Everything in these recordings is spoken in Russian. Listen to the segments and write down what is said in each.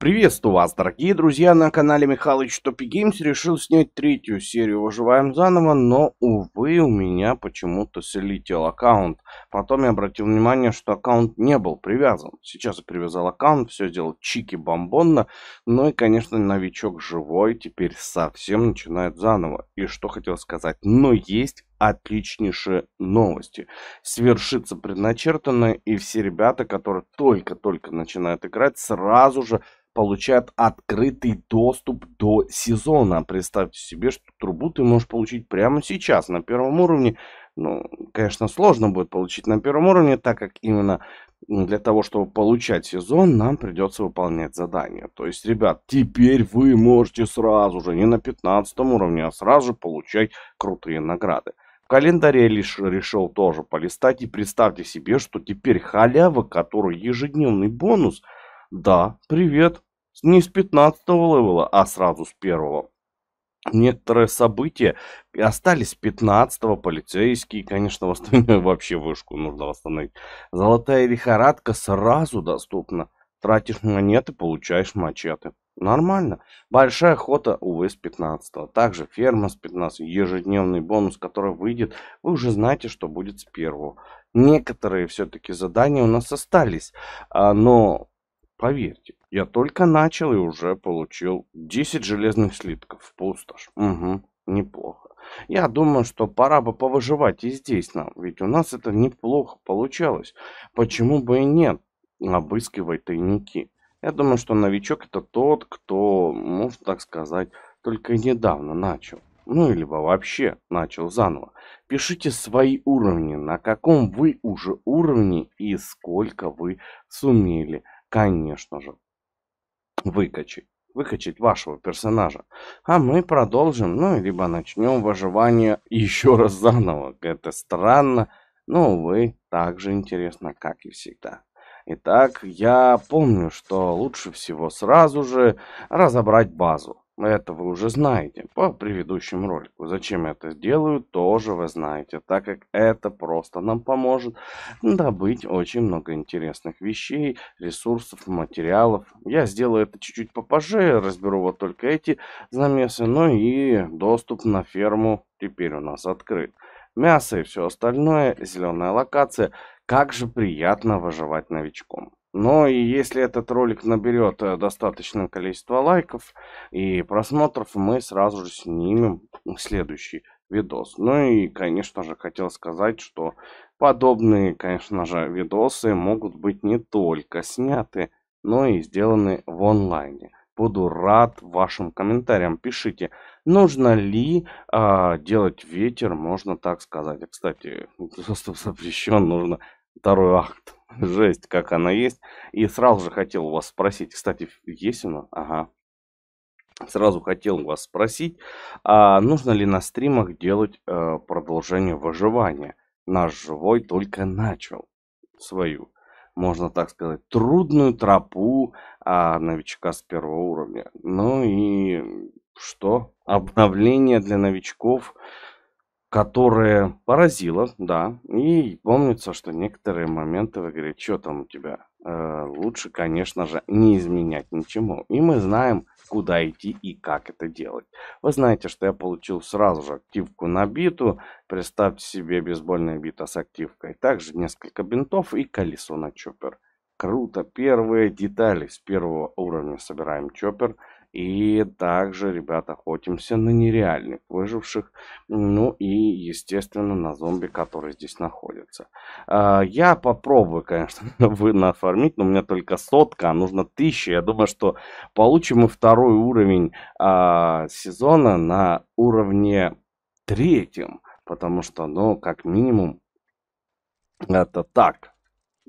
Приветствую вас, дорогие друзья, на канале Михалыч Топи Геймс. Решил снять третью серию «Выживаем заново», но, увы, у меня почему-то слетел аккаунт. Потом я обратил внимание, что аккаунт не был привязан. Сейчас я привязал аккаунт, все сделал чики-бомбонно. Ну и, конечно, новичок живой теперь совсем начинает заново. И что хотел сказать, но есть отличнейшие новости. Свершится предначертанное, и все ребята, которые только-только начинают играть, сразу же получают открытый доступ до сезона. Представьте себе, что трубу ты можешь получить прямо сейчас на первом уровне. Ну, конечно, сложно будет получить на первом уровне, так как именно для того, чтобы получать сезон, нам придется выполнять задания. То есть, ребят, теперь вы можете сразу же, не на 15 уровне, а сразу же получать крутые награды. В календаре лишь решил тоже полистать и представьте себе, что теперь халява, который ежедневный бонус – да, привет. Не с 15 левела, а сразу с первого. Некоторые события остались 15-го, полицейские, конечно, восстановили вообще вышку нужно восстановить. Золотая лихорадка сразу доступна. Тратишь монеты, получаешь мачете. Нормально. Большая охота, увы, с 15-го. Также ферма с 15 Ежедневный бонус, который выйдет, вы уже знаете, что будет с первого. Некоторые все-таки задания у нас остались, а, но Поверьте, я только начал и уже получил 10 железных слитков в пустошь. Угу, неплохо. Я думаю, что пора бы повыживать и здесь нам, ведь у нас это неплохо получалось. Почему бы и нет? Обыскивай тайники. Я думаю, что новичок это тот, кто, можно так сказать, только недавно начал. Ну или вообще начал заново. Пишите свои уровни, на каком вы уже уровне и сколько вы сумели конечно же, выкачать. Выкачать вашего персонажа. А мы продолжим, ну, либо начнем выживание еще раз заново. Это странно, но, увы, так же интересно, как и всегда. Итак, я помню, что лучше всего сразу же разобрать базу. Это вы уже знаете по предыдущему ролику. Зачем я это делаю, тоже вы знаете, так как это просто нам поможет добыть очень много интересных вещей, ресурсов, материалов. Я сделаю это чуть-чуть попозже, разберу вот только эти замесы, ну и доступ на ферму теперь у нас открыт. Мясо и все остальное, зеленая локация. Как же приятно выживать новичком. Но и если этот ролик наберет э, достаточное количество лайков и просмотров, мы сразу же снимем следующий видос. Ну и, конечно же, хотел сказать, что подобные, конечно же, видосы могут быть не только сняты, но и сделаны в онлайне. Буду рад вашим комментариям. Пишите, нужно ли э, делать ветер, можно так сказать. А, кстати, доступ запрещен, нужно второй акт. Жесть, как она есть. И сразу же хотел вас спросить, кстати, есть она? Ага. Сразу хотел вас спросить, а нужно ли на стримах делать э, продолжение выживания? Наш живой только начал свою, можно так сказать, трудную тропу а, новичка с первого уровня. Ну и что? Обновление для новичков которое поразило, да. И помнится, что некоторые моменты в игре, что там у тебя, э, лучше, конечно же, не изменять ничему. И мы знаем, куда идти и как это делать. Вы знаете, что я получил сразу же активку на биту. Представьте себе бейсбольная бита с активкой. Также несколько бинтов и колесо на чоппер. Круто. Первые детали с первого уровня собираем чоппер. И также, ребята, охотимся на нереальных выживших. Ну и, естественно, на зомби, которые здесь находятся. А, я попробую, конечно, вы нафармить, но у меня только сотка, а нужно тысяча. Я думаю, что получим мы второй уровень а, сезона на уровне третьем. Потому что, ну, как минимум, это так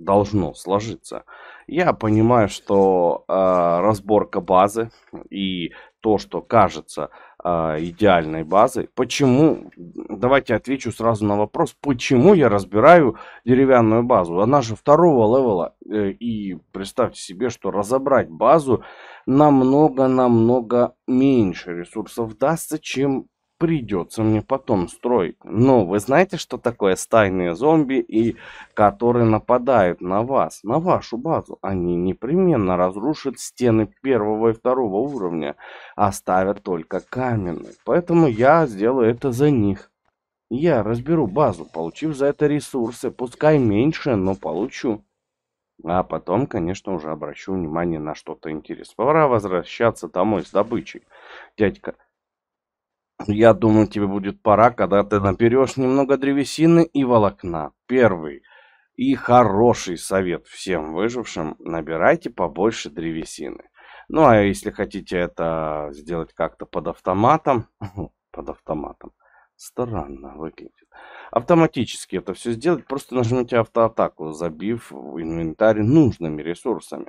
должно сложиться. Я понимаю, что э, разборка базы и то, что кажется э, идеальной базой, почему, давайте отвечу сразу на вопрос, почему я разбираю деревянную базу? Она же второго левела, э, и представьте себе, что разобрать базу намного-намного меньше ресурсов дастся, чем придется мне потом строить. Но ну, вы знаете, что такое стайные зомби, и которые нападают на вас, на вашу базу? Они непременно разрушат стены первого и второго уровня, оставят только каменные. Поэтому я сделаю это за них. Я разберу базу, получив за это ресурсы, пускай меньше, но получу. А потом, конечно, уже обращу внимание на что-то интересное. Пора возвращаться домой с добычей. Дядька, я думаю, тебе будет пора, когда ты наберешь немного древесины и волокна. Первый и хороший совет всем выжившим – набирайте побольше древесины. Ну, а если хотите это сделать как-то под автоматом, под автоматом, странно выглядит. Автоматически это все сделать, просто нажмите автоатаку, забив в инвентарь нужными ресурсами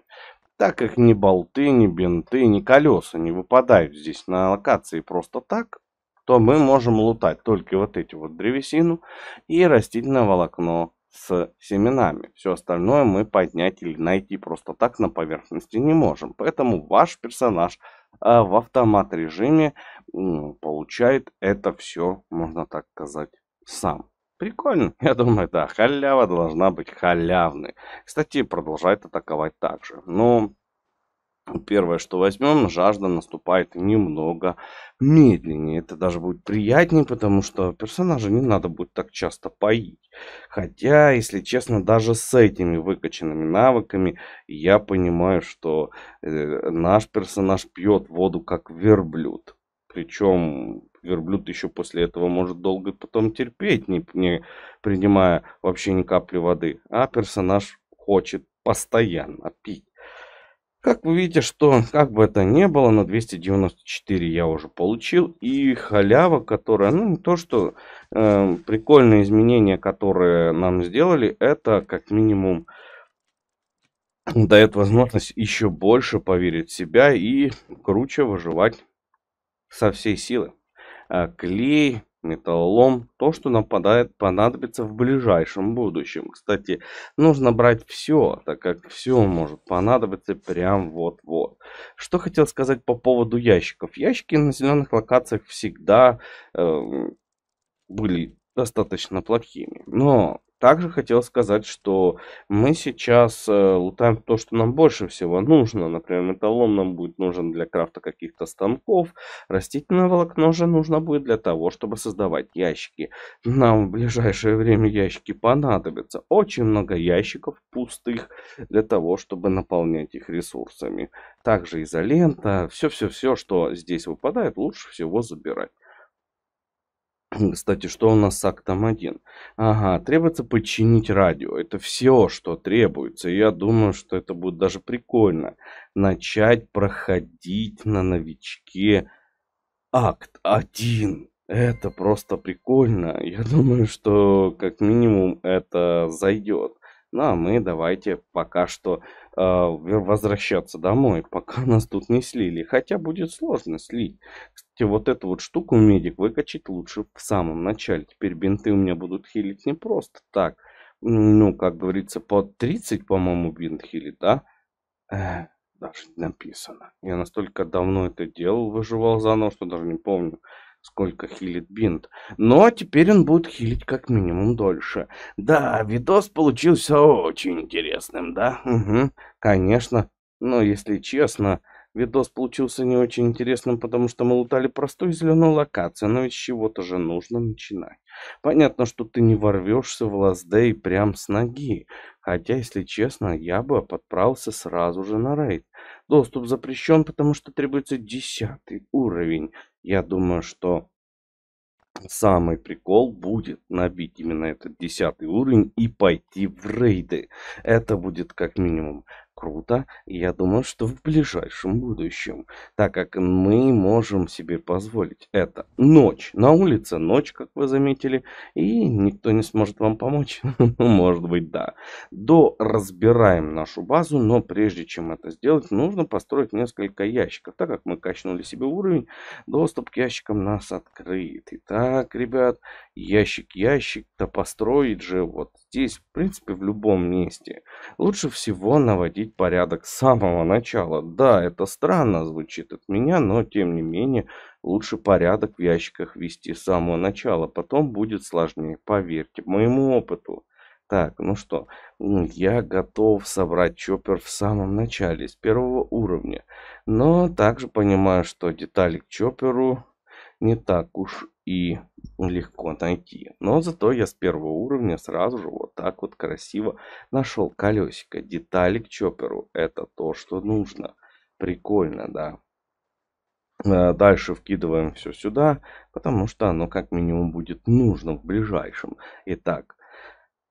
так как ни болты, ни бинты, ни колеса не выпадают здесь на локации просто так, то мы можем лутать только вот эти вот древесину и растительное волокно с семенами. Все остальное мы поднять или найти просто так на поверхности не можем. Поэтому ваш персонаж э, в автомат режиме получает это все, можно так сказать, сам. Прикольно. Я думаю, да, халява должна быть халявной. Кстати, продолжает атаковать также. Но ну, ну, первое, что возьмем, жажда наступает немного медленнее. Это даже будет приятнее, потому что персонажа не надо будет так часто поить. Хотя, если честно, даже с этими выкачанными навыками я понимаю, что э, наш персонаж пьет воду как верблюд. Причем верблюд еще после этого может долго потом терпеть, не, не принимая вообще ни капли воды. А персонаж хочет постоянно пить. Как вы видите, что как бы это ни было, на 294 я уже получил. И халява, которая, ну не то что, э, прикольные изменения, которые нам сделали, это как минимум дает возможность еще больше поверить в себя и круче выживать со всей силы. А клей, металлолом, то, что нападает, понадобится в ближайшем будущем. Кстати, нужно брать все, так как все может понадобиться прям вот-вот. Что хотел сказать по поводу ящиков. Ящики на зеленых локациях всегда э, были достаточно плохими, но также хотел сказать, что мы сейчас э, лутаем то, что нам больше всего нужно. Например, металлом нам будет нужен для крафта каких-то станков. Растительное волокно же нужно будет для того, чтобы создавать ящики. Нам в ближайшее время ящики понадобятся. Очень много ящиков пустых для того, чтобы наполнять их ресурсами. Также изолента, все-все-все, что здесь выпадает, лучше всего забирать. Кстати, что у нас с актом 1? Ага, требуется подчинить радио. Это все, что требуется. я думаю, что это будет даже прикольно. Начать проходить на новичке акт 1. Это просто прикольно. Я думаю, что как минимум это зайдет. Ну а мы давайте пока что э, возвращаться домой, пока нас тут не слили. Хотя будет сложно слить. Кстати, вот эту вот штуку медик выкачать лучше в самом начале. Теперь бинты у меня будут хилить не просто так. Ну, как говорится, по 30, по-моему, бинт хилит, да? Э, даже написано. Я настолько давно это делал, выживал заново, что даже не помню сколько хилит бинт. Но теперь он будет хилить как минимум дольше. Да, видос получился очень интересным, да? Угу, конечно. Но если честно, видос получился не очень интересным, потому что мы лутали простую зеленую локацию, но ведь с чего-то же нужно начинать. Понятно, что ты не ворвешься в Лаздей прям с ноги. Хотя, если честно, я бы подправился сразу же на рейд. Доступ запрещен, потому что требуется десятый уровень. Я думаю, что самый прикол будет набить именно этот десятый уровень и пойти в рейды. Это будет как минимум круто, и я думаю, что в ближайшем будущем, так как мы можем себе позволить это. Ночь, на улице ночь, как вы заметили, и никто не сможет вам помочь, ну, может быть, да. До разбираем нашу базу, но прежде чем это сделать, нужно построить несколько ящиков, так как мы качнули себе уровень, доступ к ящикам нас открыт. Итак, ребят, ящик, ящик, то построить же вот здесь, в принципе, в любом месте. Лучше всего наводить порядок с самого начала. Да, это странно звучит от меня, но тем не менее, лучше порядок в ящиках вести с самого начала. Потом будет сложнее, поверьте, моему опыту. Так, ну что, ну, я готов собрать чоппер в самом начале, с первого уровня. Но также понимаю, что детали к чопперу не так уж и легко найти. Но зато я с первого уровня сразу же вот так вот красиво нашел колесико. Детали к чопперу. Это то, что нужно. Прикольно, да. Э, дальше вкидываем все сюда, потому что оно как минимум будет нужно в ближайшем. Итак,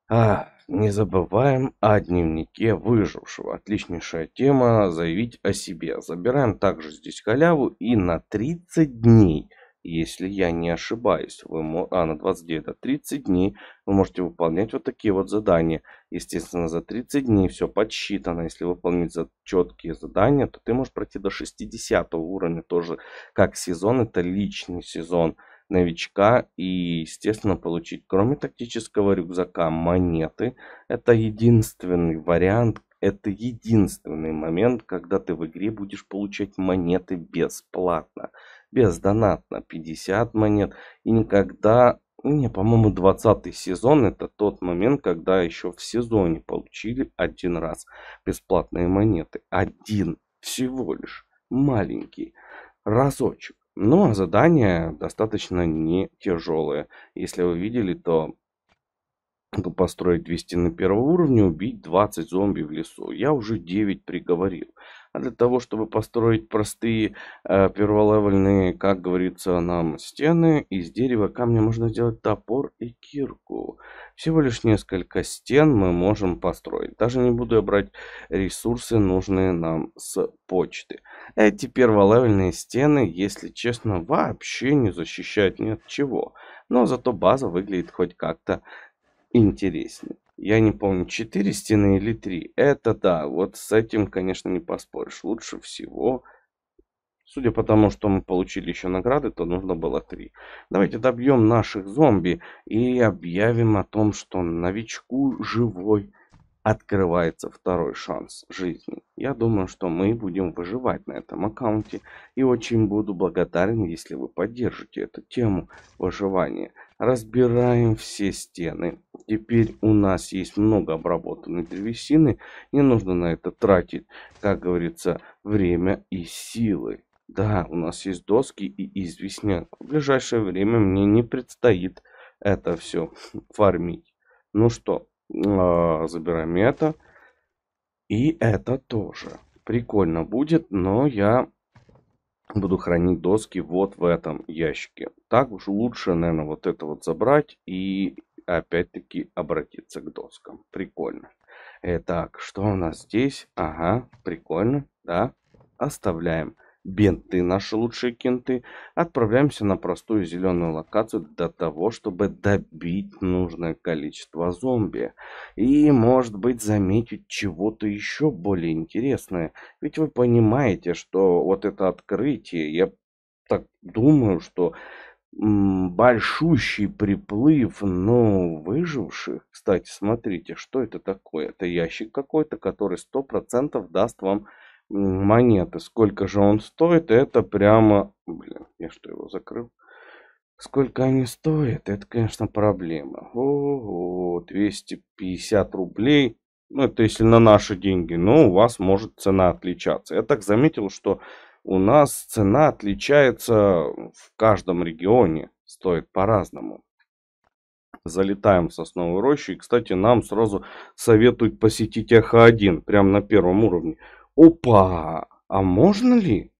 а, не забываем о дневнике выжившего. Отличнейшая тема заявить о себе. Забираем также здесь халяву и на 30 дней – если я не ошибаюсь, вы, а, на 29 это 30 дней вы можете выполнять вот такие вот задания. Естественно, за 30 дней все подсчитано. Если выполнить за четкие задания, то ты можешь пройти до 60 уровня тоже. Как сезон, это личный сезон новичка и, естественно, получить, кроме тактического рюкзака, монеты. Это единственный вариант, это единственный момент, когда ты в игре будешь получать монеты бесплатно. Бездонатно 50 монет. И никогда... Не, по-моему, 20 сезон это тот момент, когда еще в сезоне получили один раз бесплатные монеты. Один всего лишь маленький разочек. Ну а задание достаточно не тяжелое. Если вы видели, то построить 200 на первого уровня, убить 20 зомби в лесу. Я уже 9 приговорил. А для того, чтобы построить простые э, перволевельные, как говорится, нам стены, из дерева камня можно сделать топор и кирку. Всего лишь несколько стен мы можем построить. Даже не буду брать ресурсы, нужные нам с почты. Эти перволевельные стены, если честно, вообще не защищают ни от чего. Но зато база выглядит хоть как-то интереснее. Я не помню, четыре стены или три. Это да, вот с этим, конечно, не поспоришь. Лучше всего, судя по тому, что мы получили еще награды, то нужно было три. Давайте добьем наших зомби и объявим о том, что новичку живой открывается второй шанс жизни. Я думаю, что мы будем выживать на этом аккаунте и очень буду благодарен, если вы поддержите эту тему выживания. Разбираем все стены. Теперь у нас есть много обработанной древесины. Не нужно на это тратить, как говорится, время и силы. Да, у нас есть доски и известняк. В ближайшее время мне не предстоит это все фармить. Ну что, а, забираем это. И это тоже. Прикольно будет, но я буду хранить доски вот в этом ящике. Так уж лучше, наверное, вот это вот забрать и опять-таки обратиться к доскам. Прикольно. Итак, что у нас здесь? Ага, прикольно, да. Оставляем бинты, наши лучшие кенты. Отправляемся на простую зеленую локацию для того, чтобы добить нужное количество зомби. И, может быть, заметить чего-то еще более интересное. Ведь вы понимаете, что вот это открытие, я так думаю, что большущий приплыв, но выживших. Кстати, смотрите, что это такое? Это ящик какой-то, который сто процентов даст вам монеты. Сколько же он стоит, это прямо... Блин, я что, его закрыл? Сколько они стоят, это, конечно, проблема. Ого, 250 рублей. Ну, это если на наши деньги. Но у вас может цена отличаться. Я так заметил, что у нас цена отличается в каждом регионе. Стоит по-разному залетаем в сосновую рощу. И, кстати, нам сразу советуют посетить Эхо-1, прямо на первом уровне. Опа! А можно ли?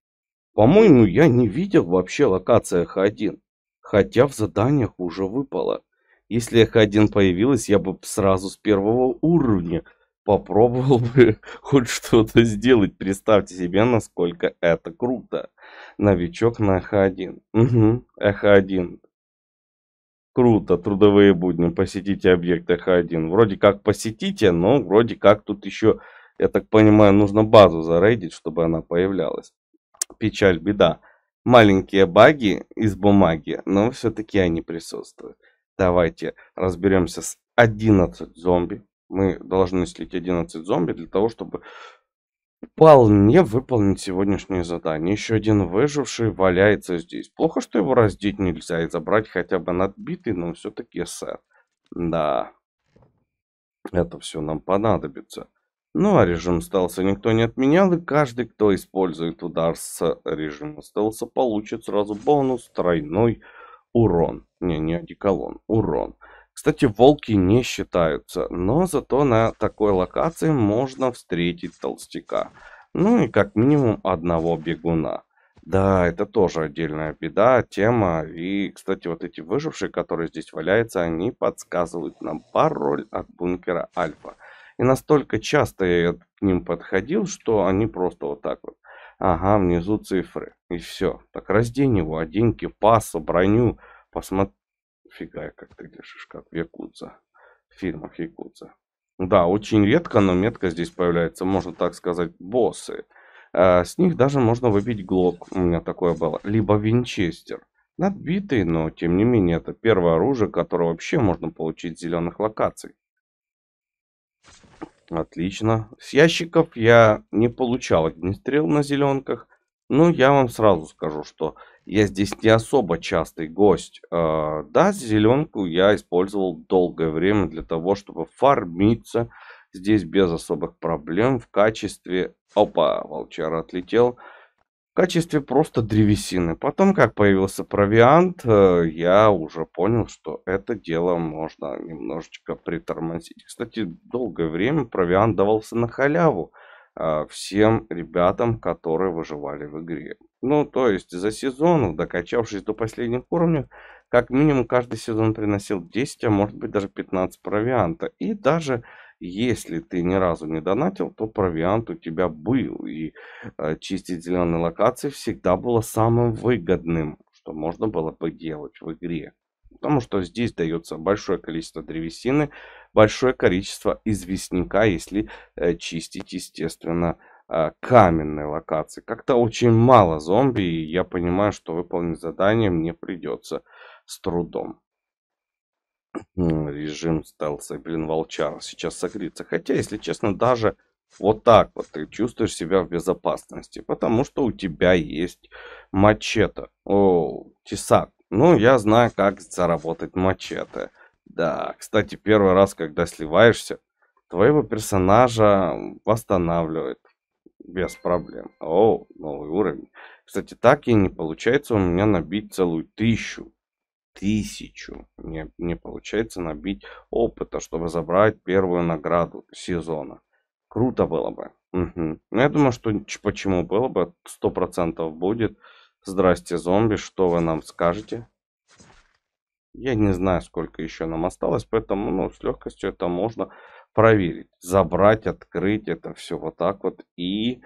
По-моему, я не видел вообще локация Х1. Хотя в заданиях уже выпало. Если Х1 появилась, я бы сразу с первого уровня попробовал бы хоть что-то сделать. Представьте себе, насколько это круто. Новичок на Х1. Угу, Х1. Круто, трудовые будни, посетите объект Х1. Вроде как посетите, но вроде как тут еще я так понимаю, нужно базу зарейдить, чтобы она появлялась. Печаль, беда. Маленькие баги из бумаги, но все-таки они присутствуют. Давайте разберемся с 11 зомби. Мы должны слить 11 зомби для того, чтобы вполне выполнить сегодняшнее задание. Еще один выживший валяется здесь. Плохо, что его раздеть нельзя и забрать хотя бы надбитый, но все-таки сэр. Да, это все нам понадобится. Ну а режим стелса никто не отменял, и каждый, кто использует удар с режима стелса, получит сразу бонус тройной урон. Не, не одеколон, урон. Кстати, волки не считаются, но зато на такой локации можно встретить толстяка. Ну и как минимум одного бегуна. Да, это тоже отдельная беда, тема. И, кстати, вот эти выжившие, которые здесь валяются, они подсказывают нам пароль от бункера Альфа. И настолько часто я к ним подходил, что они просто вот так вот. Ага, внизу цифры. И все. Так раздень его, одень кипаса, броню. Посмотри. Фига я как ты держишь, как в Якудза. В фильмах Якудза. Да, очень редко, но метка здесь появляется, можно так сказать, боссы. А, с них даже можно выбить глок, у меня такое было. Либо винчестер. Надбитый, но тем не менее, это первое оружие, которое вообще можно получить с зеленых локаций. Отлично. С ящиков я не получал огнестрел на зеленках. Но ну, я вам сразу скажу, что я здесь не особо частый гость. А, да, зеленку я использовал долгое время для того, чтобы фармиться здесь без особых проблем в качестве... Опа, волчара отлетел в качестве просто древесины. Потом, как появился провиант, э, я уже понял, что это дело можно немножечко притормозить. Кстати, долгое время провиант давался на халяву э, всем ребятам, которые выживали в игре. Ну, то есть за сезон, докачавшись до последних уровня, как минимум каждый сезон приносил 10, а может быть даже 15 провианта. И даже если ты ни разу не донатил, то провиант у тебя был. И э, чистить зеленые локации всегда было самым выгодным, что можно было бы делать в игре. Потому что здесь дается большое количество древесины, большое количество известняка, если э, чистить, естественно, э, каменные локации. Как-то очень мало зомби, и я понимаю, что выполнить задание мне придется с трудом режим стал, блин, волчара сейчас согреться. Хотя, если честно, даже вот так вот ты чувствуешь себя в безопасности, потому что у тебя есть мачете. О, тесак. Ну, я знаю, как заработать мачете. Да, кстати, первый раз, когда сливаешься, твоего персонажа восстанавливает без проблем. О, новый уровень. Кстати, так и не получается у меня набить целую тысячу тысячу. Мне, не получается набить опыта, чтобы забрать первую награду сезона. Круто было бы. Угу. Ну, я думаю, что почему было бы, сто процентов будет. Здрасте, зомби, что вы нам скажете? Я не знаю, сколько еще нам осталось, поэтому ну, с легкостью это можно проверить. Забрать, открыть это все вот так вот и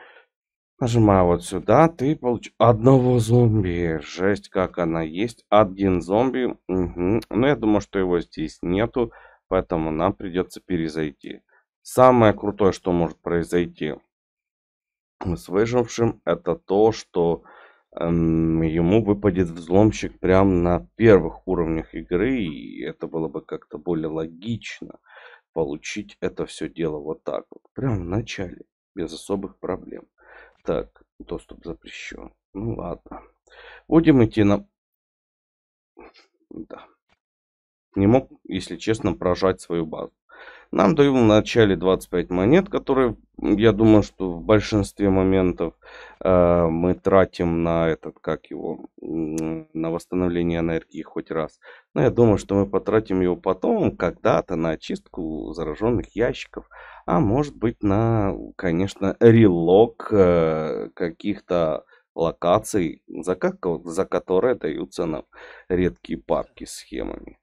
Нажимаю вот сюда, ты получишь одного зомби. Жесть, как она есть. Один зомби. Угу. Ну, Но я думаю, что его здесь нету, поэтому нам придется перезайти. Самое крутое, что может произойти с выжившим, это то, что эм, ему выпадет взломщик прямо на первых уровнях игры, и это было бы как-то более логично получить это все дело вот так вот, прямо в начале, без особых проблем. Так, доступ запрещен. Ну ладно. Будем идти на... Да. Не мог, если честно, прожать свою базу. Нам дают в начале 25 монет, которые, я думаю, что в большинстве моментов э, мы тратим на этот, как его, на восстановление энергии хоть раз. Но я думаю, что мы потратим его потом, когда-то, на очистку зараженных ящиков. А может быть на, конечно, релок э, каких-то локаций, за, как, за которые даются нам редкие папки с схемами.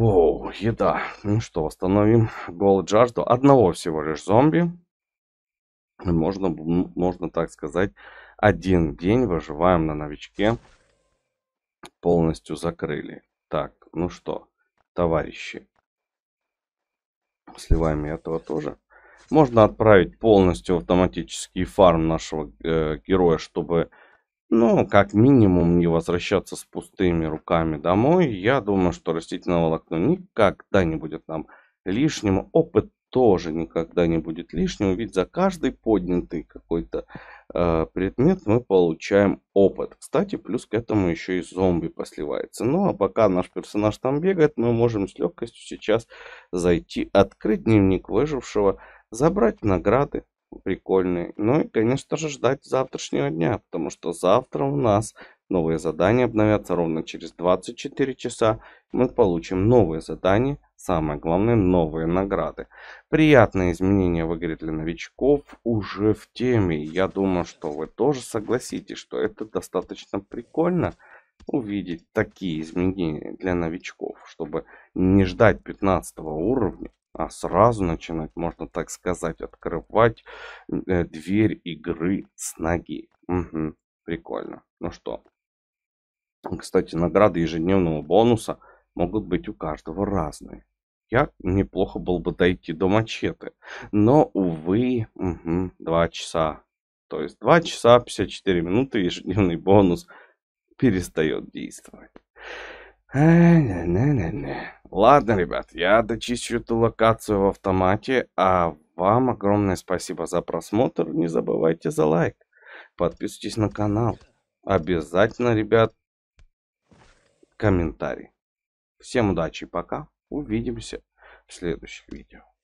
О, еда. Ну что, восстановим голод, жажду. Одного всего лишь зомби. Можно, можно так сказать, один день выживаем на новичке. Полностью закрыли. Так, ну что, товарищи. Сливаем этого тоже. Можно отправить полностью автоматический фарм нашего э, героя, чтобы но ну, как минимум не возвращаться с пустыми руками домой. Я думаю, что растительное волокно никогда не будет нам лишним. Опыт тоже никогда не будет лишним, ведь за каждый поднятый какой-то э, предмет мы получаем опыт. Кстати, плюс к этому еще и зомби посливается. Ну а пока наш персонаж там бегает, мы можем с легкостью сейчас зайти, открыть дневник выжившего, забрать награды, прикольный. Ну и, конечно же, ждать завтрашнего дня, потому что завтра у нас новые задания обновятся ровно через 24 часа. Мы получим новые задания, самое главное, новые награды. Приятные изменения в игре для новичков уже в теме. Я думаю, что вы тоже согласитесь, что это достаточно прикольно увидеть такие изменения для новичков, чтобы не ждать 15 уровня, а сразу начинать, можно так сказать, открывать э, дверь игры с ноги. Угу, прикольно. Ну что, кстати, награды ежедневного бонуса могут быть у каждого разные. Я неплохо был бы дойти до мачете, но, увы, угу, 2 часа. То есть 2 часа 54 минуты ежедневный бонус перестает действовать. А -на -на -на. Ладно, ребят, я дочищу эту локацию в автомате, а вам огромное спасибо за просмотр. Не забывайте за лайк. Подписывайтесь на канал. Обязательно, ребят, комментарий. Всем удачи, пока. Увидимся в следующих видео.